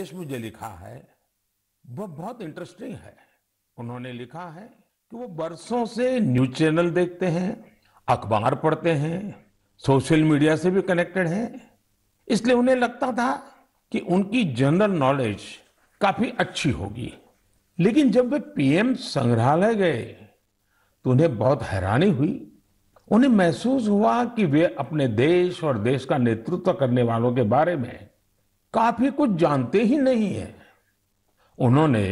देशमुख जो लिखा है वह बहुत इंटरेस्टिंग है उन्होंने लिखा है कि वो बरसों से न्यूज चैनल देखते हैं अखबार पढ़ते हैं सोशल मीडिया से भी कनेक्टेड हैं इसलिए उन्हें लगता था कि उनकी जनरल नॉलेज काफी अच्छी होगी लेकिन जब वे पीएम संग्रहालय गए तो उन्हें बहुत हैरानी हुई उन्हें महसूस हुआ कि वे अपने देश और देश का नेतृत्व करने वालों के बारे में काफी कुछ जानते ही नहीं है उन्होंने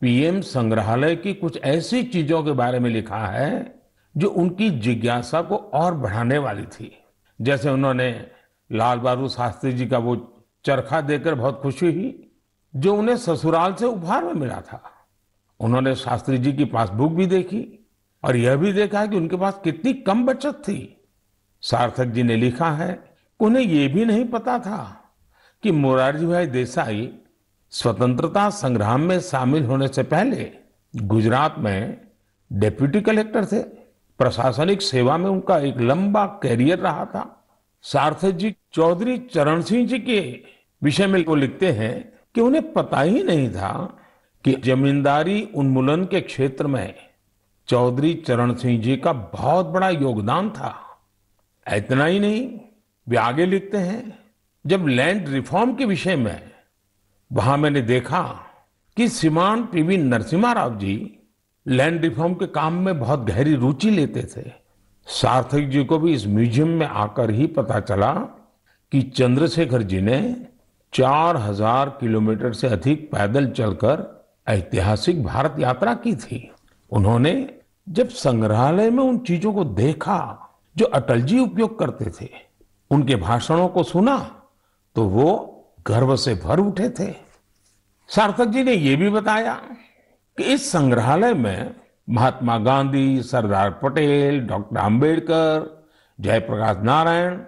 पीएम संग्रहालय की कुछ ऐसी चीजों के बारे में लिखा है जो उनकी जिज्ञासा को और बढ़ाने वाली थी जैसे उन्होंने लाल बहादुर शास्त्री जी का वो चरखा देकर बहुत खुशी हुई जो उन्हें ससुराल से उपहार में मिला था उन्होंने शास्त्री जी की पासबुक भी देखी और यह भी देखा कि उनके पास कितनी कम बचत थी सार्थक जी ने लिखा है उन्हें यह भी नहीं पता था कि मोरारजी भाई देसाई स्वतंत्रता संग्राम में शामिल होने से पहले गुजरात में डेप्यूटी कलेक्टर थे प्रशासनिक सेवा में उनका एक लंबा कैरियर रहा था सार्थक जी चौधरी चरण सिंह जी के विषय में वो लिखते हैं कि उन्हें पता ही नहीं था कि जमींदारी उन्मूलन के क्षेत्र में चौधरी चरण सिंह जी का बहुत बड़ा योगदान था इतना ही नहीं वे आगे लिखते हैं जब लैंड रिफॉर्म के विषय में वहां मैंने देखा कि श्रीमान PV Narasimha Rao ji land reform के काम में बहुत गहरी रुचि लेते थे सार्थक जी को भी इस म्यूजियम में आकर ही पता चला कि चंद्रशेखर जी ने 4000 किलोमीटर से अधिक पैदल चलकर ऐतिहासिक भारत यात्रा की थी उन्होंने जब संग्रहालय में उन चीजों को देखा जो अटल जी उपयोग करते थे उनके भाषणों को सुना तो वो गर्व से भर उठे थे सार्थक जी ने यह भी बताया कि इस संग्रहालय में महात्मा गांधी सरदार पटेल डॉक्टर अंबेडकर जयप्रकाश नारायण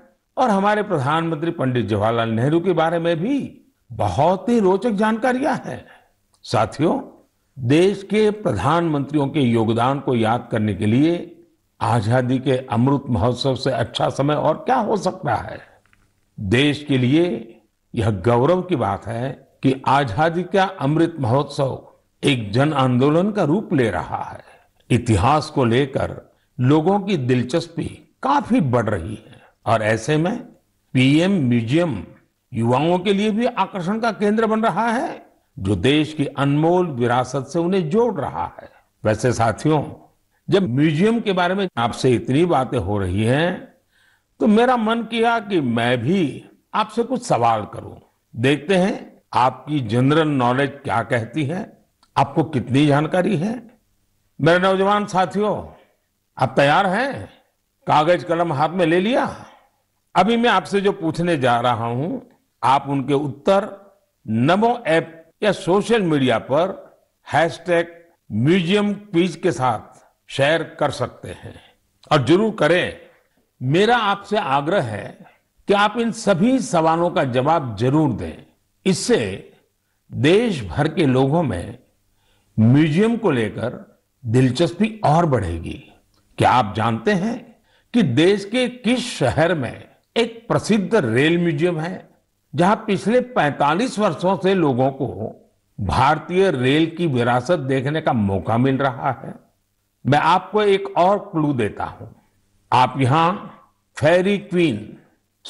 और हमारे प्रधानमंत्री पंडित जवाहरलाल नेहरू के बारे में भी बहुत ही रोचक जानकारियां हैं साथियों देश के प्रधानमंत्रियों के योगदान को याद करने के लिए आजादी के अमृत महोत्सव से अच्छा समय और क्या हो सकता है देश के लिए यह गौरव की बात है कि आजादी का अमृत महोत्सव एक जन आंदोलन का रूप ले रहा है इतिहास को लेकर लोगों की दिलचस्पी काफी बढ़ रही है और ऐसे में पीएम म्यूजियम युवाओं के लिए भी आकर्षण का केंद्र बन रहा है जो देश की अनमोल विरासत से उन्हें जोड़ रहा है वैसे साथियों जब म्यूजियम के बारे में आपसे इतनी बातें हो रही हैं तो मेरा मन किया कि मैं भी आपसे कुछ सवाल करूं देखते हैं आपकी जनरल नॉलेज क्या कहती है आपको कितनी जानकारी है मेरे नौजवान साथियों आप तैयार हैं कागज कलम हाथ में ले लिया अभी मैं आपसे जो पूछने जा रहा हूं आप उनके उत्तर नमो ऐप या सोशल मीडिया पर हैश टैग म्यूजियम पीज के साथ शेयर कर सकते हैं और जरूर करें मेरा आपसे आग्रह है कि आप इन सभी सवालों का जवाब जरूर दें इससे देश भर के लोगों में म्यूजियम को लेकर दिलचस्पी और बढ़ेगी क्या आप जानते हैं कि देश के किस शहर में एक प्रसिद्ध रेल म्यूजियम है जहां पिछले 45 वर्षों से लोगों को भारतीय रेल की विरासत देखने का मौका मिल रहा है मैं आपको एक और क्लू देता हूं आप यहां fairy queen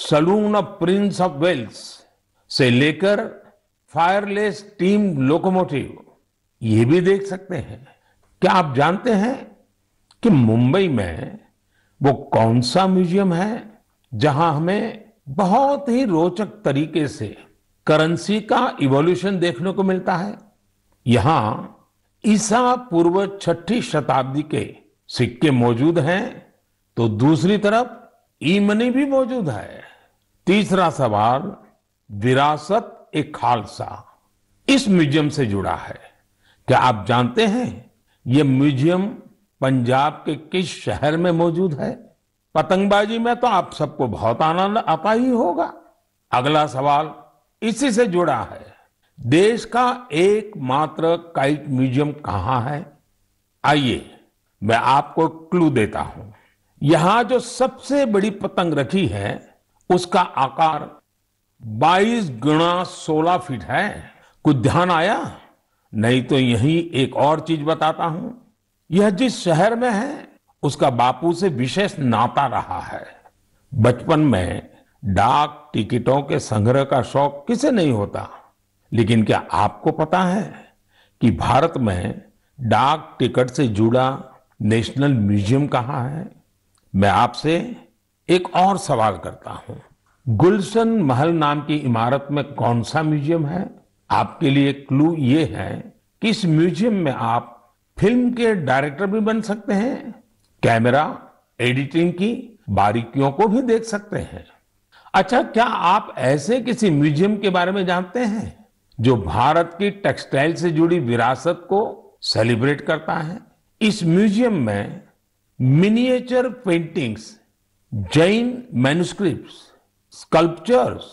saloon of prince of Wales से लेकर फायरलेस टीम लोकोमोटिव ये भी देख सकते हैं क्या आप जानते हैं कि मुंबई में वो कौन सा म्यूजियम है जहां हमें बहुत ही रोचक तरीके से करेंसी का इवोल्यूशन देखने को मिलता है यहां ईसा पूर्व छठी शताब्दी के सिक्के मौजूद हैं तो दूसरी तरफ ई मनी भी मौजूद है तीसरा सवाल विरासत एक खालसा इस म्यूजियम से जुड़ा है क्या आप जानते हैं ये म्यूजियम पंजाब के किस शहर में मौजूद है पतंगबाजी में तो आप सबको बहुत आनंद आता ही होगा अगला सवाल इसी से जुड़ा है देश का एकमात्र काइट म्यूजियम कहाँ है आइए मैं आपको क्लू देता हूं यहां जो सबसे बड़ी पतंग रखी है उसका आकार 22 गुणा 16 फीट है कुछ ध्यान आया नहीं तो यही एक और चीज बताता हूं यह जिस शहर में है उसका बापू से विशेष नाता रहा है बचपन में डाक टिकटों के संग्रह का शौक किसे नहीं होता लेकिन क्या आपको पता है कि भारत में डाक टिकट से जुड़ा नेशनल म्यूजियम कहाँ है मैं आपसे एक और सवाल करता हूं गुलशन महल नाम की इमारत में कौन सा म्यूजियम है आपके लिए क्लू ये है कि इस म्यूजियम में आप फिल्म के डायरेक्टर भी बन सकते हैं कैमरा एडिटिंग की बारीकियों को भी देख सकते हैं अच्छा क्या आप ऐसे किसी म्यूजियम के बारे में जानते हैं जो भारत की टेक्सटाइल से जुड़ी विरासत को सेलिब्रेट करता है इस म्यूजियम में miniature paintings Jain manuscript sculptures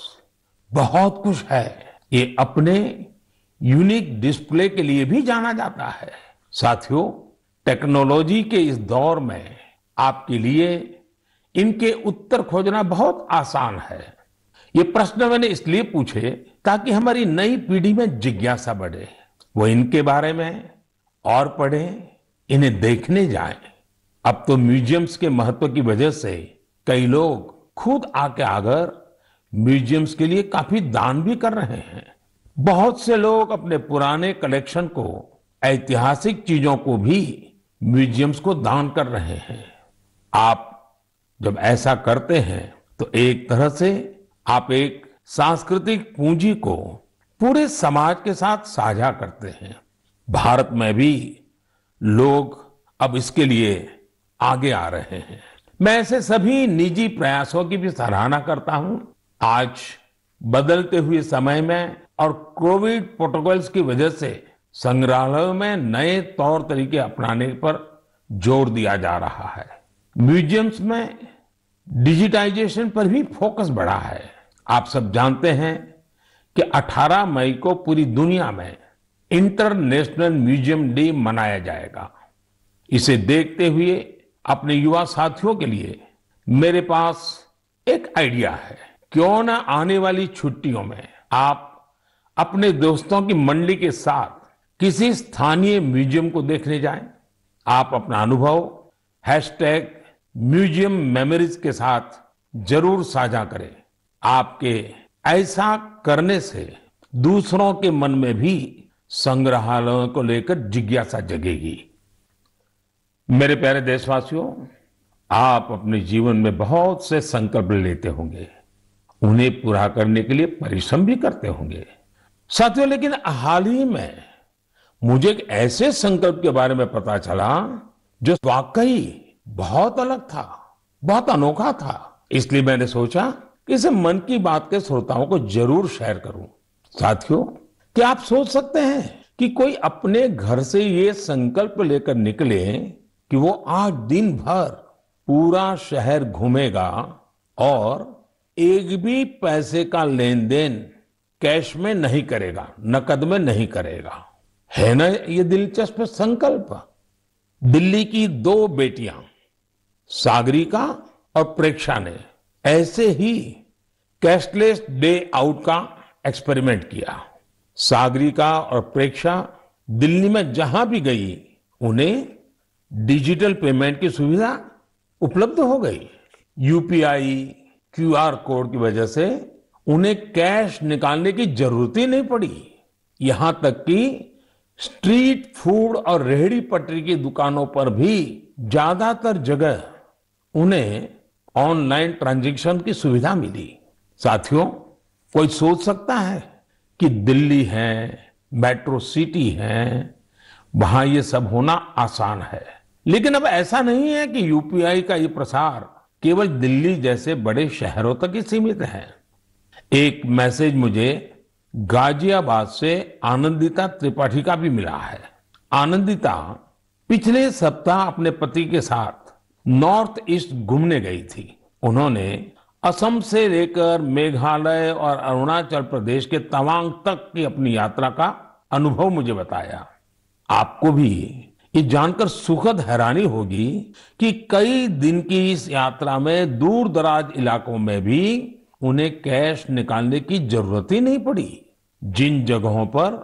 बहुत कुछ है ये अपने यूनिक डिस्प्ले के लिए भी जाना जाता है साथियों टेक्नोलॉजी के इस दौर में आपके लिए इनके उत्तर खोजना बहुत आसान है ये प्रश्न मैंने इसलिए पूछे ताकि हमारी नई पीढ़ी में जिज्ञासा बढ़े वो इनके बारे में और पढ़े इन्हें देखने जाएं अब तो म्यूजियम्स के महत्व की वजह से कई लोग खुद आके आकर म्यूजियम्स के लिए काफी दान भी कर रहे हैं बहुत से लोग अपने पुराने कलेक्शन को ऐतिहासिक चीजों को भी म्यूजियम्स को दान कर रहे हैं आप जब ऐसा करते हैं तो एक तरह से आप एक सांस्कृतिक पूंजी को पूरे समाज के साथ साझा करते हैं भारत में भी लोग अब इसके लिए आगे आ रहे हैं मैं ऐसे सभी निजी प्रयासों की भी सराहना करता हूं आज बदलते हुए समय में और कोविड प्रोटोकॉल्स की वजह से संग्रहालयों में नए तौर तरीके अपनाने पर जोर दिया जा रहा है म्यूजियम्स में डिजिटाइजेशन पर भी फोकस बढ़ा है आप सब जानते हैं कि 18 मई को पूरी दुनिया में इंटरनेशनल म्यूजियम डे मनाया जाएगा इसे देखते हुए अपने युवा साथियों के लिए मेरे पास एक आइडिया है क्यों ना आने वाली छुट्टियों में आप अपने दोस्तों की मंडली के साथ किसी स्थानीय म्यूजियम को देखने जाएं आप अपना अनुभव हैशटैग म्यूजियम मेमोरीज के साथ जरूर साझा करें आपके ऐसा करने से दूसरों के मन में भी संग्रहालयों को लेकर जिज्ञासा जगेगी मेरे प्यारे देशवासियों आप अपने जीवन में बहुत से संकल्प लेते होंगे उन्हें पूरा करने के लिए परिश्रम भी करते होंगे साथियों लेकिन हाल ही में मुझे एक ऐसे संकल्प के बारे में पता चला जो वाकई बहुत अलग था बहुत अनोखा था इसलिए मैंने सोचा कि इसे मन की बात के श्रोताओं को जरूर शेयर करूं साथियों क्या आप सोच सकते हैं कि कोई अपने घर से ये संकल्प लेकर निकले कि वो आज दिन भर पूरा शहर घूमेगा और एक भी पैसे का लेन देन कैश में नहीं करेगा नकद में नहीं करेगा है ना ये दिलचस्प संकल्प दिल्ली की दो बेटियां सागरिका और प्रेक्षा ने ऐसे ही कैशलेस डे आउट का एक्सपेरिमेंट किया सागरिका और प्रेक्षा दिल्ली में जहां भी गई उन्हें डिजिटल पेमेंट की सुविधा उपलब्ध हो गई यूपीआई क्यूआर कोड की वजह से उन्हें कैश निकालने की जरूरत ही नहीं पड़ी यहां तक कि स्ट्रीट फूड और रेहड़ी पटरी की दुकानों पर भी ज्यादातर जगह उन्हें ऑनलाइन ट्रांजेक्शन की सुविधा मिली साथियों कोई सोच सकता है कि दिल्ली है मेट्रो सिटी है वहां ये सब होना आसान है लेकिन अब ऐसा नहीं है कि यूपीआई का ये प्रसार केवल दिल्ली जैसे बड़े शहरों तक ही सीमित है एक मैसेज मुझे गाजियाबाद से आनंदिता त्रिपाठी का भी मिला है आनंदिता पिछले सप्ताह अपने पति के साथ नॉर्थ ईस्ट घूमने गई थी उन्होंने असम से लेकर मेघालय और अरुणाचल प्रदेश के तवांग तक की अपनी यात्रा का अनुभव मुझे बताया आपको भी ये जानकर सुखद हैरानी होगी कि कई दिन की इस यात्रा में दूर दराज इलाकों में भी उन्हें कैश निकालने की जरूरत ही नहीं पड़ी जिन जगहों पर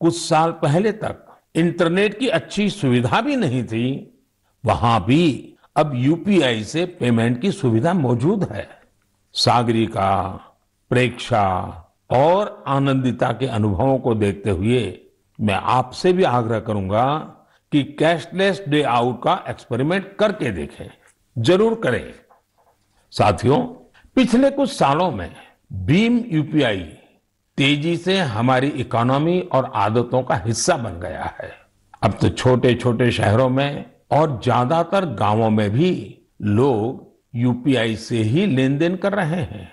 कुछ साल पहले तक इंटरनेट की अच्छी सुविधा भी नहीं थी वहां भी अब यूपीआई से पेमेंट की सुविधा मौजूद है सागरिका प्रेक्षा और आनंदिता के अनुभवों को देखते हुए मैं आपसे भी आग्रह करूंगा कि कैशलेस डे आउट का एक्सपेरिमेंट करके देखें जरूर करें साथियों पिछले कुछ सालों में भीम यूपीआई तेजी से हमारी इकोनॉमी और आदतों का हिस्सा बन गया है अब तो छोटे छोटे शहरों में और ज्यादातर गांवों में भी लोग यूपीआई से ही लेन देन कर रहे हैं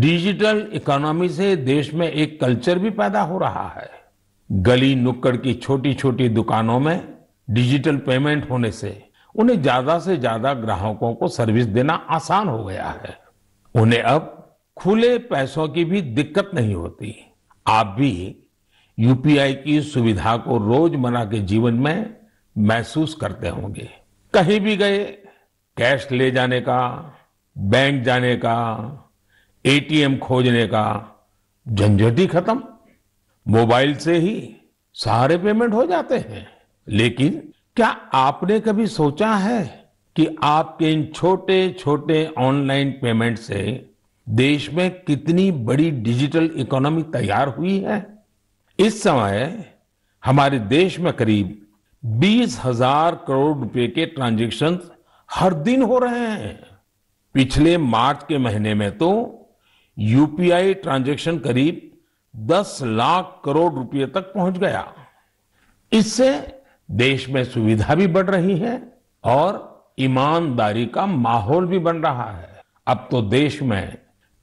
डिजिटल इकोनॉमी से देश में एक कल्चर भी पैदा हो रहा है गली नुक्कड़ की छोटी छोटी दुकानों में डिजिटल पेमेंट होने से उन्हें ज्यादा से ज्यादा ग्राहकों को सर्विस देना आसान हो गया है उन्हें अब खुले पैसों की भी दिक्कत नहीं होती आप भी यूपीआई की सुविधा को रोजमर्रा के जीवन में महसूस करते होंगे कहीं भी गए कैश ले जाने का बैंक जाने का एटीएम खोजने का झंझट ही खत्म मोबाइल से ही सारे पेमेंट हो जाते हैं लेकिन क्या आपने कभी सोचा है कि आपके इन छोटे छोटे ऑनलाइन पेमेंट से देश में कितनी बड़ी डिजिटल इकोनॉमी तैयार हुई है इस समय हमारे देश में करीब बीस हजार करोड़ रुपए के ट्रांजेक्शन हर दिन हो रहे हैं पिछले मार्च के महीने में तो यूपीआई ट्रांजेक्शन करीब 10 लाख करोड़ रुपए तक पहुंच गया इससे देश में सुविधा भी बढ़ रही है और ईमानदारी का माहौल भी बन रहा है अब तो देश में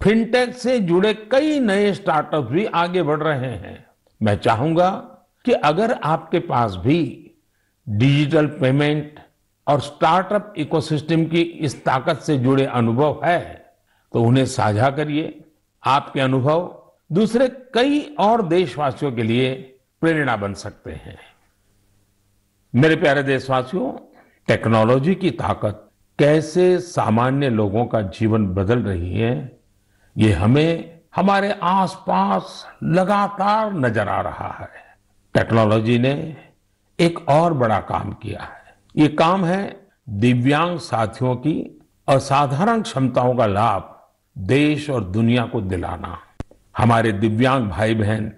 फिनटेक से जुड़े कई नए स्टार्टअप भी आगे बढ़ रहे हैं मैं चाहूंगा कि अगर आपके पास भी डिजिटल पेमेंट और स्टार्टअप इकोसिस्टम की इस ताकत से जुड़े अनुभव है तो उन्हें साझा करिए आपके अनुभव दूसरे कई और देशवासियों के लिए प्रेरणा बन सकते हैं मेरे प्यारे देशवासियों टेक्नोलॉजी की ताकत कैसे सामान्य लोगों का जीवन बदल रही है ये हमें हमारे आसपास लगातार नजर आ रहा है टेक्नोलॉजी ने एक और बड़ा काम किया है ये काम है दिव्यांग साथियों की असाधारण क्षमताओं का लाभ देश और दुनिया को दिलाना हमारे दिव्यांग भाई बहन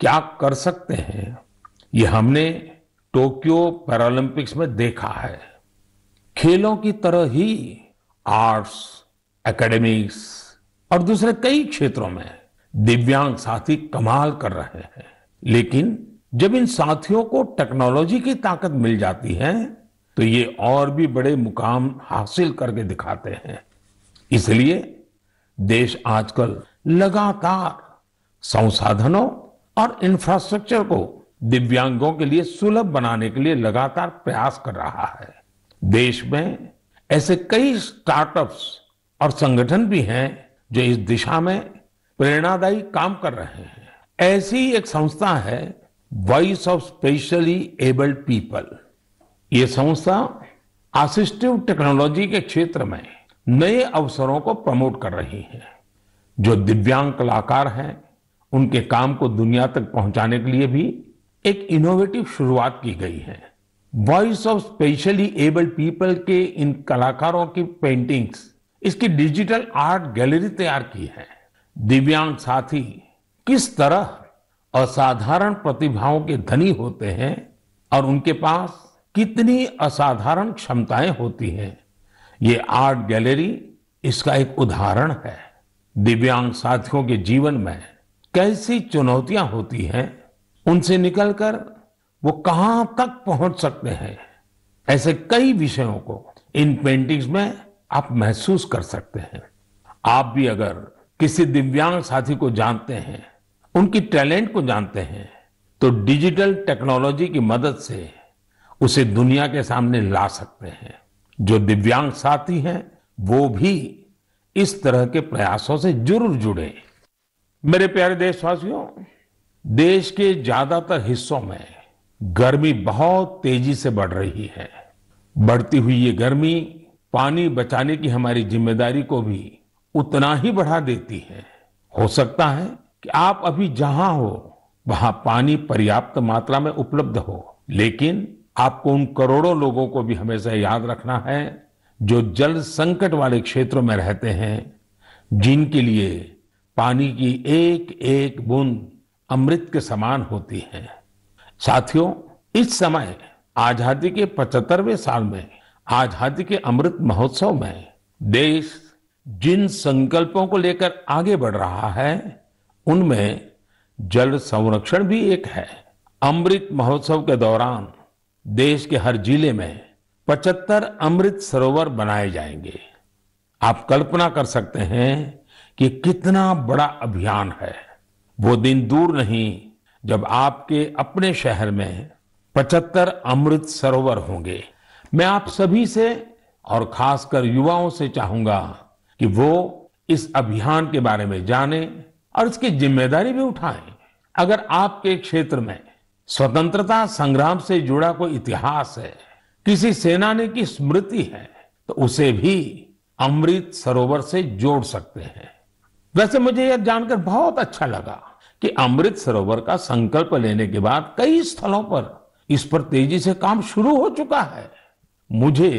क्या कर सकते हैं ये हमने टोक्यो पैरालंपिक्स में देखा है खेलों की तरह ही आर्ट्स एकेडमिक्स और दूसरे कई क्षेत्रों में दिव्यांग साथी कमाल कर रहे हैं लेकिन जब इन साथियों को टेक्नोलॉजी की ताकत मिल जाती है तो ये और भी बड़े मुकाम हासिल करके दिखाते हैं इसलिए देश आजकल लगातार संसाधनों और इंफ्रास्ट्रक्चर को दिव्यांगों के लिए सुलभ बनाने के लिए लगातार प्रयास कर रहा है देश में ऐसे कई स्टार्टअप्स और संगठन भी हैं जो इस दिशा में प्रेरणादायी काम कर रहे हैं ऐसी एक संस्था है voice of specially abled people ये संस्था असिस्टिव टेक्नोलॉजी के क्षेत्र में नए अवसरों को प्रमोट कर रही है जो दिव्यांग कलाकार हैं उनके काम को दुनिया तक पहुंचाने के लिए भी एक इनोवेटिव शुरुआत की गई है voice of specially abled people के इन कलाकारों की पेंटिंग्स इसकी डिजिटल आर्ट गैलरी तैयार की है दिव्यांग साथी किस तरह असाधारण प्रतिभाओं के धनी होते हैं और उनके पास कितनी असाधारण क्षमताएं होती हैं ये आर्ट गैलरी इसका एक उदाहरण है दिव्यांग साथियों के जीवन में कैसी चुनौतियां होती हैं उनसे निकलकर वो कहां तक पहुंच सकते हैं ऐसे कई विषयों को इन पेंटिंग्स में आप महसूस कर सकते हैं आप भी अगर किसी दिव्यांग साथी को जानते हैं उनकी टैलेंट को जानते हैं तो डिजिटल टेक्नोलॉजी की मदद से उसे दुनिया के सामने ला सकते हैं जो दिव्यांग साथी हैं वो भी इस तरह के प्रयासों से जरूर जुड़े मेरे प्यारे देशवासियों देश के ज्यादातर हिस्सों में गर्मी बहुत तेजी से बढ़ रही है बढ़ती हुई ये गर्मी पानी बचाने की हमारी जिम्मेदारी को भी उतना ही बढ़ा देती है हो सकता है कि आप अभी जहां हो वहां पानी पर्याप्त मात्रा में उपलब्ध हो लेकिन आपको उन करोड़ों लोगों को भी हमेशा याद रखना है जो जल संकट वाले क्षेत्रों में रहते हैं जिनके लिए पानी की एक एक बूंद अमृत के समान होती है साथियों इस समय आजादी के पचहत्तरवें साल में आजादी के अमृत महोत्सव में देश जिन संकल्पों को लेकर आगे बढ़ रहा है उनमें जल संरक्षण भी एक है अमृत महोत्सव के दौरान देश के हर जिले में 75 अमृत सरोवर बनाए जाएंगे आप कल्पना कर सकते हैं कि कितना बड़ा अभियान है वो दिन दूर नहीं जब आपके अपने शहर में 75 अमृत सरोवर होंगे मैं आप सभी से और खासकर युवाओं से चाहूंगा कि वो इस अभियान के बारे में जाने और इसकी जिम्मेदारी भी उठाएं अगर आपके क्षेत्र में स्वतंत्रता संग्राम से जुड़ा कोई इतिहास है किसी सेनानी की स्मृति है तो उसे भी अमृत सरोवर से जोड़ सकते हैं वैसे मुझे यह जानकर बहुत अच्छा लगा कि अमृत सरोवर का संकल्प लेने के बाद कई स्थलों पर इस पर तेजी से काम शुरू हो चुका है मुझे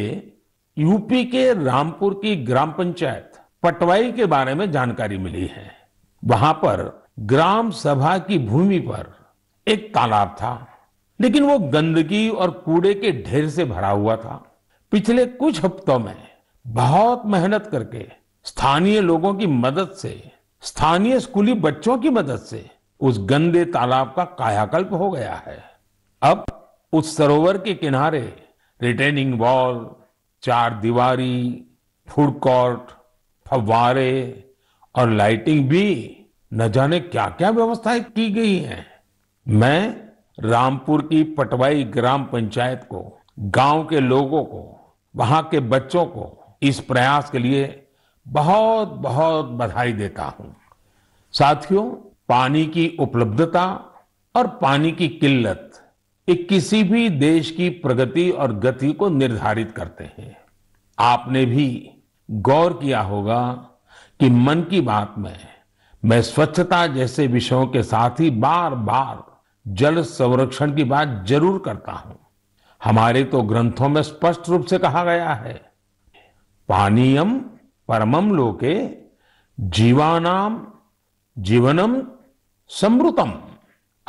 यूपी के रामपुर की ग्राम पंचायत पटवाई के बारे में जानकारी मिली है वहां पर ग्राम सभा की भूमि पर एक तालाब था लेकिन वो गंदगी और कूड़े के ढेर से भरा हुआ था पिछले कुछ हफ्तों में बहुत मेहनत करके स्थानीय लोगों की मदद से स्थानीय स्कूली बच्चों की मदद से उस गंदे तालाब का कायाकल्प हो गया है अब उस सरोवर के किनारे रिटेनिंग वॉल चार दीवारी फूड कोर्ट फव्वारे और लाइटिंग भी न जाने क्या क्या व्यवस्थाएं की गई हैं मैं रामपुर की पटवाई ग्राम पंचायत को गांव के लोगों को वहां के बच्चों को इस प्रयास के लिए बहुत बहुत बधाई देता हूं साथियों पानी की उपलब्धता और पानी की किल्लत ये किसी भी देश की प्रगति और गति को निर्धारित करते हैं आपने भी गौर किया होगा कि मन की बात में मैं स्वच्छता जैसे विषयों के साथ ही बार बार जल संरक्षण की बात जरूर करता हूं हमारे तो ग्रंथों में स्पष्ट रूप से कहा गया है पानीयम परमम लोके जीवानाम जीवनम समृतम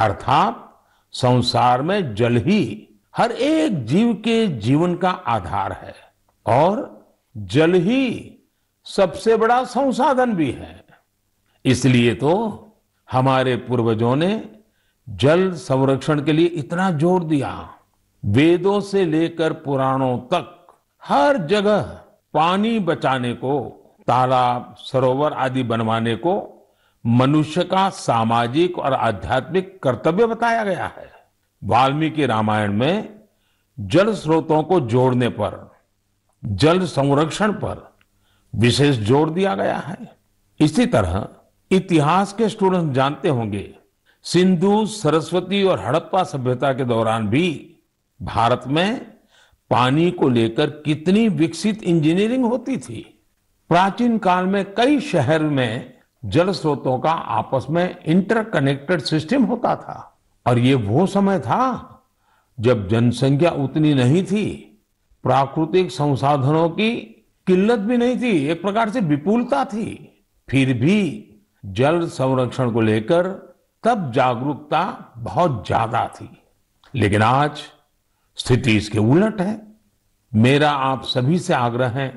अर्थात संसार में जल ही हर एक जीव के जीवन का आधार है और जल ही सबसे बड़ा संसाधन भी है इसलिए तो हमारे पूर्वजों ने जल संरक्षण के लिए इतना जोर दिया वेदों से लेकर पुराणों तक हर जगह पानी बचाने को तालाब सरोवर आदि बनवाने को मनुष्य का सामाजिक और आध्यात्मिक कर्तव्य बताया गया है वाल्मीकि रामायण में जल स्रोतों को जोड़ने पर जल संरक्षण पर विशेष जोर दिया गया है इसी तरह इतिहास के स्टूडेंट जानते होंगे सिंधु सरस्वती और हड़प्पा सभ्यता के दौरान भी भारत में पानी को लेकर कितनी विकसित इंजीनियरिंग होती थी प्राचीन काल में कई शहर में जल स्रोतों का आपस में इंटरकनेक्टेड सिस्टम होता था और ये वो समय था जब जनसंख्या उतनी नहीं थी प्राकृतिक संसाधनों की किल्लत भी नहीं थी एक प्रकार से विपुलता थी फिर भी जल संरक्षण को लेकर तब जागरूकता बहुत ज्यादा थी लेकिन आज स्थिति इसके उलट है मेरा आप सभी से आग्रह है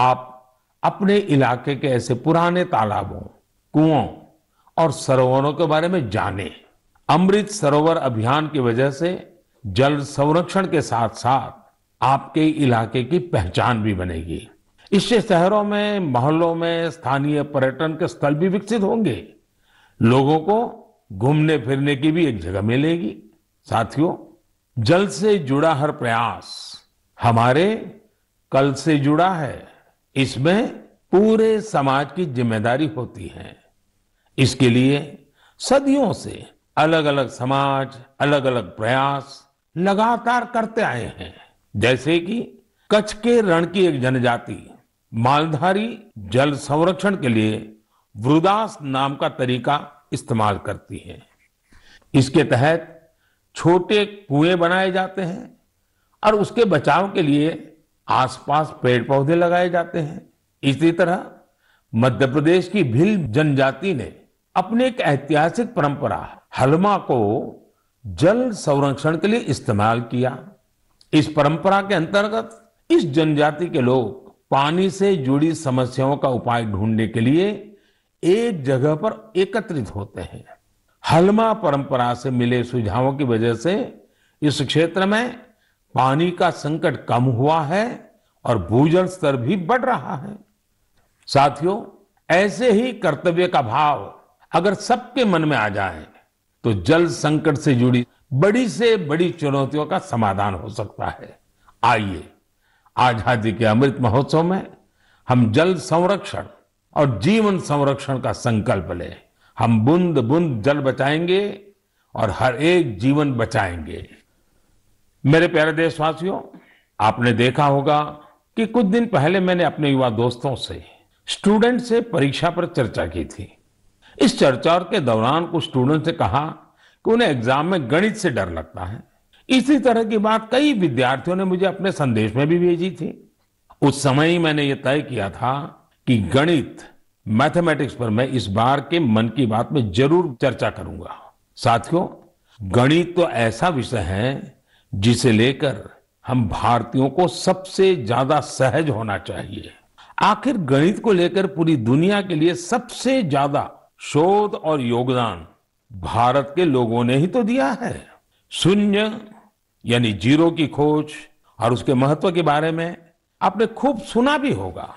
आप अपने इलाके के ऐसे पुराने तालाबों कुओं और सरोवरों के बारे में जाने अमृत सरोवर अभियान की वजह से जल संरक्षण के साथ साथ आपके इलाके की पहचान भी बनेगी इससे शहरों में मोहल्लों में स्थानीय पर्यटन के स्थल भी विकसित होंगे लोगों को घूमने फिरने की भी एक जगह मिलेगी साथियों जल से जुड़ा हर प्रयास हमारे कल से जुड़ा है इसमें पूरे समाज की जिम्मेदारी होती है इसके लिए सदियों से अलग अलग समाज अलग अलग प्रयास लगातार करते आए हैं जैसे कि कच्छ के रण की एक जनजाति मालधारी जल संरक्षण के लिए वृदास नाम का तरीका इस्तेमाल करती है इसके तहत छोटे कुएं बनाए जाते हैं और उसके बचाव के लिए आसपास पेड़ पौधे लगाए जाते हैं इसी तरह मध्य प्रदेश की भील जनजाति ने अपने एक ऐतिहासिक परंपरा हलमा को जल संरक्षण के लिए इस्तेमाल किया इस परंपरा के अंतर्गत इस जनजाति के लोग पानी से जुड़ी समस्याओं का उपाय ढूंढने के लिए एक जगह पर एकत्रित होते हैं हलमा परंपरा से मिले सुझावों की वजह से इस क्षेत्र में पानी का संकट कम हुआ है और भूजल स्तर भी बढ़ रहा है साथियों ऐसे ही कर्तव्य का भाव अगर सबके मन में आ जाए तो जल संकट से जुड़ी बड़ी से बड़ी चुनौतियों का समाधान हो सकता है आइए आजादी के अमृत महोत्सव में हम जल संरक्षण और जीवन संरक्षण का संकल्प लें हम बुंद बुंद जल बचाएंगे और हर एक जीवन बचाएंगे मेरे प्यारे देशवासियों आपने देखा होगा कि कुछ दिन पहले मैंने अपने युवा दोस्तों से स्टूडेंट से परीक्षा पर चर्चा की थी इस चर्चा के दौरान कुछ स्टूडेंट से कहा कि उन्हें एग्जाम में गणित से डर लगता है इसी तरह की बात कई विद्यार्थियों ने मुझे अपने संदेश में भी भेजी थी उस समय ही मैंने ये तय किया था कि गणित मैथमेटिक्स पर मैं इस बार के मन की बात में जरूर चर्चा करूंगा साथियों गणित तो ऐसा विषय है जिसे लेकर हम भारतीयों को सबसे ज्यादा सहज होना चाहिए आखिर गणित को लेकर पूरी दुनिया के लिए सबसे ज्यादा शोध और योगदान भारत के लोगों ने ही तो दिया है शून्य यानी जीरो की खोज और उसके महत्व के बारे में आपने खूब सुना भी होगा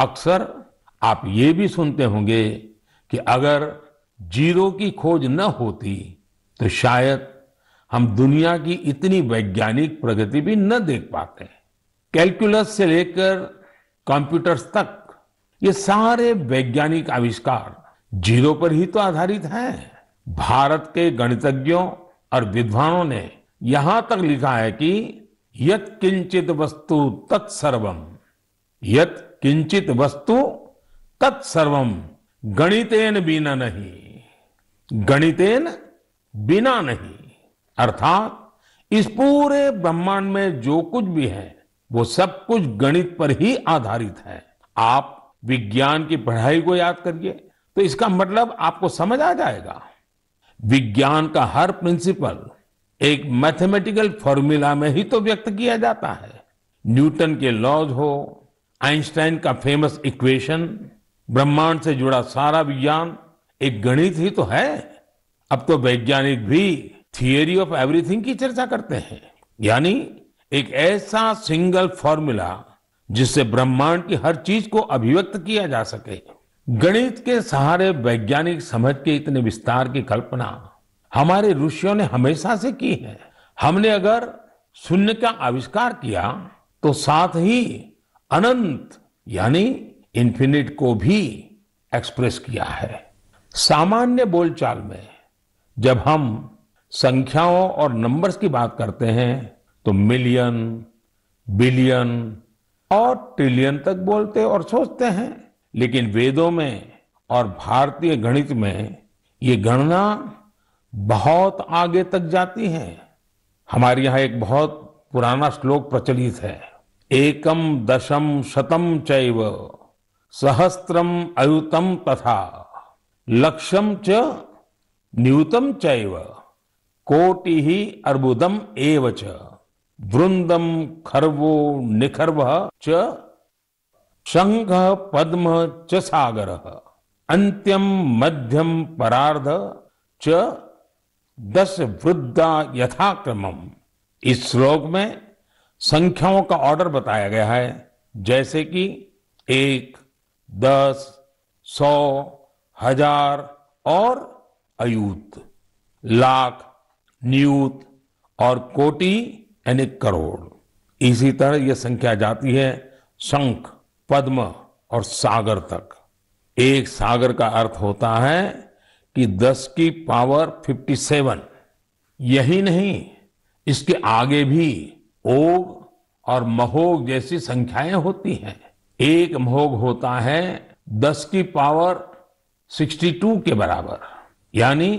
अक्सर आप ये भी सुनते होंगे कि अगर जीरो की खोज न होती तो शायद हम दुनिया की इतनी वैज्ञानिक प्रगति भी न देख पाते कैलकुलस से लेकर कंप्यूटर्स तक ये सारे वैज्ञानिक आविष्कार जीरो पर ही तो आधारित हैं। भारत के गणितज्ञों और विद्वानों ने यहां तक लिखा है कि यत किंचित वस्तु तत्सर्वम यत किंचित वस्तु तत्सर्वम गणितेन बिना नहीं गणितेन बिना नहीं अर्थात इस पूरे ब्रह्मांड में जो कुछ भी है वो सब कुछ गणित पर ही आधारित है आप विज्ञान की पढ़ाई को याद करिए तो इसका मतलब आपको समझ आ जाएगा विज्ञान का हर प्रिंसिपल एक मैथमेटिकल फॉर्मूला में ही तो व्यक्त किया जाता है न्यूटन के लॉज हो आइंस्टाइन का फेमस इक्वेशन ब्रह्मांड से जुड़ा सारा विज्ञान एक गणित ही तो है अब तो वैज्ञानिक भी थियोरी ऑफ एवरीथिंग की चर्चा करते हैं यानी एक ऐसा सिंगल फॉर्मूला जिससे ब्रह्मांड की हर चीज को अभिव्यक्त किया जा सके गणित के सहारे वैज्ञानिक समझ के इतने विस्तार की कल्पना हमारे ऋषियों ने हमेशा से की है हमने अगर शून्य का आविष्कार किया तो साथ ही अनंत यानी इन्फिनिट को भी एक्सप्रेस किया है सामान्य बोलचाल में जब हम संख्याओं और नंबर्स की बात करते हैं तो मिलियन बिलियन और ट्रिलियन तक बोलते और सोचते हैं लेकिन वेदों में और भारतीय गणित में ये गणना बहुत आगे तक जाती है हमारे यहां एक बहुत पुराना श्लोक प्रचलित है एकम दशम शतम चैव सहस्त्रम अयुतम तथा लक्ष्यम च न्यूतम चैव कोटि ही अर्बुदम एव च वृंदम खर्वो निखर्व च शंख पद्म च सागर अंत्यम मध्यम परार्ध च दस वृद्धा यथाक्रम इस श्लोक में संख्याओं का ऑर्डर बताया गया है जैसे कि एक दस सौ हजार और अयुत लाख न्यूत और कोटि यानी करोड़ इसी तरह यह संख्या जाती है शंख पद्म और सागर तक एक सागर का अर्थ होता है कि दस की पावर फिफ्टी सेवन यही नहीं इसके आगे भी ओग और महोग जैसी संख्याएं होती हैं एक महोग होता है दस की पावर 62 के बराबर यानी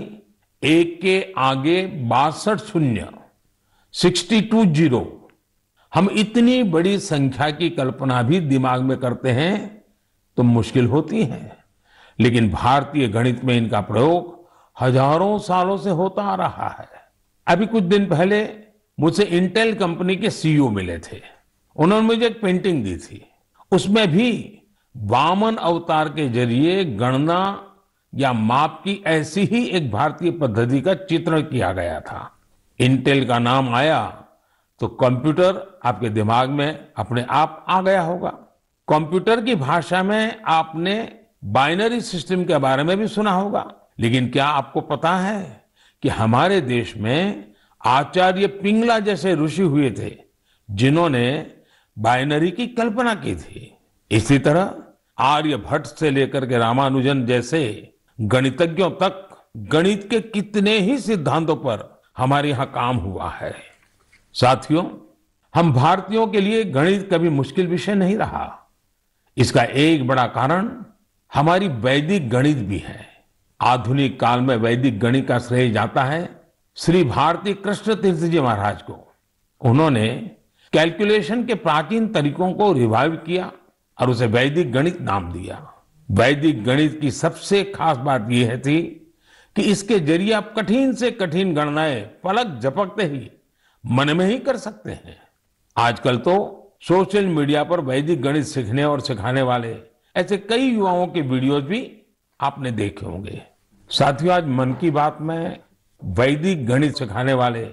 एक के आगे बासठ शून्य टू जीरो हम इतनी बड़ी संख्या की कल्पना भी दिमाग में करते हैं तो मुश्किल होती है लेकिन भारतीय गणित में इनका प्रयोग हजारों सालों से होता आ रहा है अभी कुछ दिन पहले मुझसे इंटेल कंपनी के सीईओ e मिले थे उन्होंने मुझे एक पेंटिंग दी थी उसमें भी वामन अवतार के जरिए गणना या माप की ऐसी ही एक भारतीय पद्धति का चित्रण किया गया था इंटेल का नाम आया तो कंप्यूटर आपके दिमाग में अपने आप आ गया होगा कंप्यूटर की भाषा में आपने बाइनरी सिस्टम के बारे में भी सुना होगा लेकिन क्या आपको पता है कि हमारे देश में आचार्य पिंगला जैसे ऋषि हुए थे जिन्होंने बाइनरी की कल्पना की थी इसी तरह आर्यभट्ट से लेकर के रामानुजन जैसे गणितज्ञों तक गणित के कितने ही सिद्धांतों पर हमारे यहाँ काम हुआ है साथियों हम भारतीयों के लिए गणित कभी मुश्किल विषय नहीं रहा इसका एक बड़ा कारण हमारी वैदिक गणित भी है आधुनिक काल में वैदिक गणित का श्रेय जाता है श्री भारती कृष्ण तीर्थ जी महाराज को उन्होंने कैलकुलेशन के प्राचीन तरीकों को रिवाइव किया और उसे वैदिक गणित नाम दिया वैदिक गणित की सबसे खास बात यह है थी कि इसके जरिए आप कठिन से कठिन गणनाएं पलक झपकते ही मन में ही कर सकते हैं आजकल तो सोशल मीडिया पर वैदिक गणित सीखने और सिखाने वाले ऐसे कई युवाओं के वीडियोज भी आपने देखे होंगे साथियों आज मन की बात में वैदिक गणित सिखाने वाले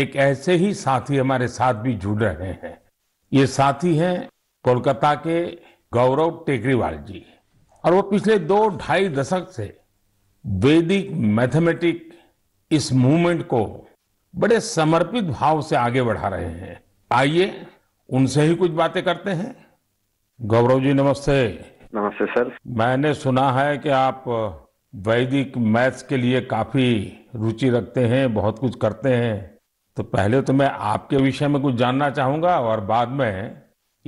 एक ऐसे ही साथी हमारे साथ भी जुड़ रहे हैं ये साथी हैं कोलकाता के गौरव टेकरीवाल जी और वो पिछले दो ढाई दशक से वैदिक मैथमेटिक इस मूवमेंट को बड़े समर्पित भाव से आगे बढ़ा रहे हैं आइए उनसे ही कुछ बातें करते हैं गौरव जी नमस्ते नमस्ते सर मैंने सुना है कि आप वैदिक मैथ्स के लिए काफी रुचि रखते हैं बहुत कुछ करते हैं तो पहले तो मैं आपके विषय में कुछ जानना चाहूंगा और बाद में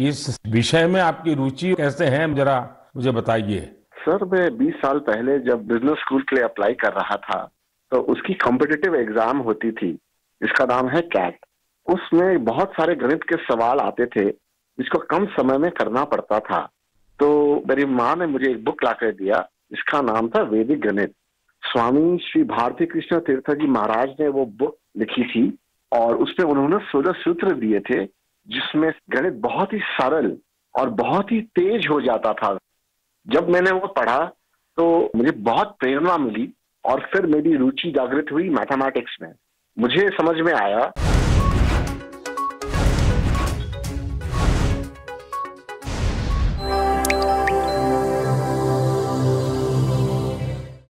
इस विषय में आपकी रुचि कैसे है जरा मुझे बताइए सर मैं 20 साल पहले जब बिजनेस स्कूल के लिए अप्लाई कर रहा था तो उसकी कॉम्पिटेटिव एग्जाम होती थी इसका नाम है कैट उसमें बहुत सारे गणित के सवाल आते थे जिसको कम समय में करना पड़ता था तो मेरी माँ ने मुझे एक बुक ला कर दिया इसका नाम था वैदिक गणित स्वामी श्री भारती कृष्ण तीर्थ जी महाराज ने वो बुक लिखी थी और उसमें उन्होंने सोलह सूत्र दिए थे जिसमें गणित बहुत ही सरल और बहुत ही तेज हो जाता था जब मैंने वो पढ़ा तो मुझे बहुत प्रेरणा मिली और फिर मेरी रुचि जागृत हुई मैथमेटिक्स में मुझे समझ में आया